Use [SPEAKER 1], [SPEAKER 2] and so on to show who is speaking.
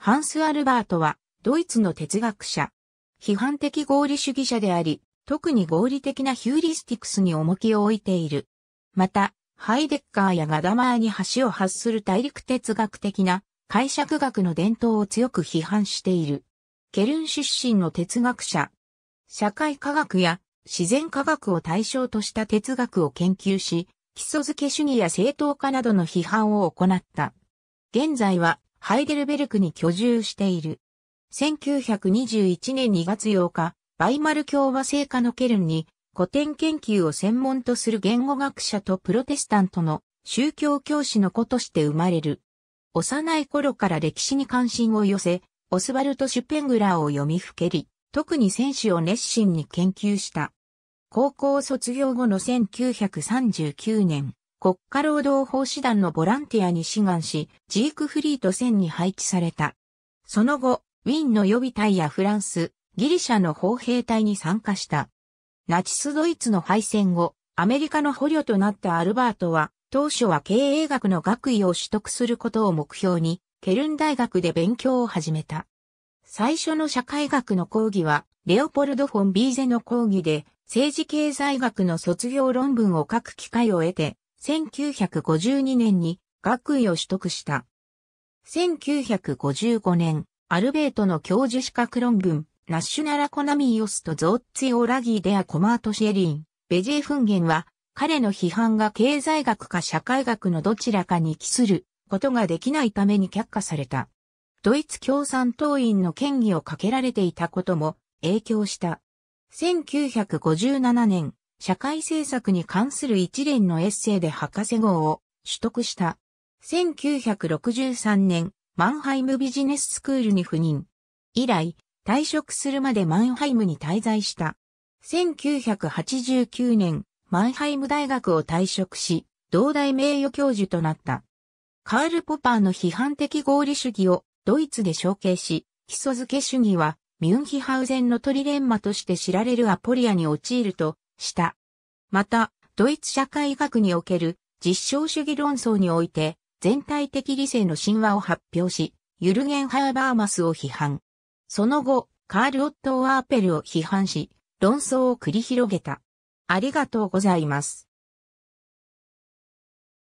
[SPEAKER 1] ハンス・アルバートは、ドイツの哲学者。批判的合理主義者であり、特に合理的なヒューリスティクスに重きを置いている。また、ハイデッカーやガダマーに橋を発する大陸哲学的な解釈学の伝統を強く批判している。ケルン出身の哲学者。社会科学や自然科学を対象とした哲学を研究し、基礎付け主義や正当化などの批判を行った。現在はハイデルベルクに居住している。1921年2月8日、バイマル共和制下のケルンに古典研究を専門とする言語学者とプロテスタントの宗教教師の子として生まれる。幼い頃から歴史に関心を寄せ、オスバルト・シュペングラーを読みふけり、特に選手を熱心に研究した。高校卒業後の1939年、国家労働法師団のボランティアに志願し、ジークフリート船に配置された。その後、ウィーンの予備隊やフランス、ギリシャの砲兵隊に参加した。ナチスドイツの敗戦後、アメリカの捕虜となったアルバートは、当初は経営学の学位を取得することを目標に、ケルン大学で勉強を始めた。最初の社会学の講義は、レオポルド・フォン・ビーゼの講義で、政治経済学の卒業論文を書く機会を得て、1952年に学位を取得した。1955年、アルベートの教授資格論文、ナッシュナラコナミーオスとゾーッツィオラギーデアコマートシェリン、ベジーフンゲンは、彼の批判が経済学か社会学のどちらかに帰することができないために却下された。ドイツ共産党員の権威をかけられていたことも影響した。1957年、社会政策に関する一連のエッセイで博士号を取得した。1963年、マンハイムビジネススクールに赴任。以来、退職するまでマンハイムに滞在した。1989年、マンハイム大学を退職し、同大名誉教授となった。カール・ポパーの批判的合理主義をドイツで承継し、基礎付け主義はミュンヒハウゼンのトリレンマとして知られるアポリアに陥るとした。また、ドイツ社会学における実証主義論争において、全体的理性の神話を発表し、ユルゲン・ハーバーマスを批判。その後、カール・オットワーペルを批判し、論争を繰り広げた。ありがとうございます。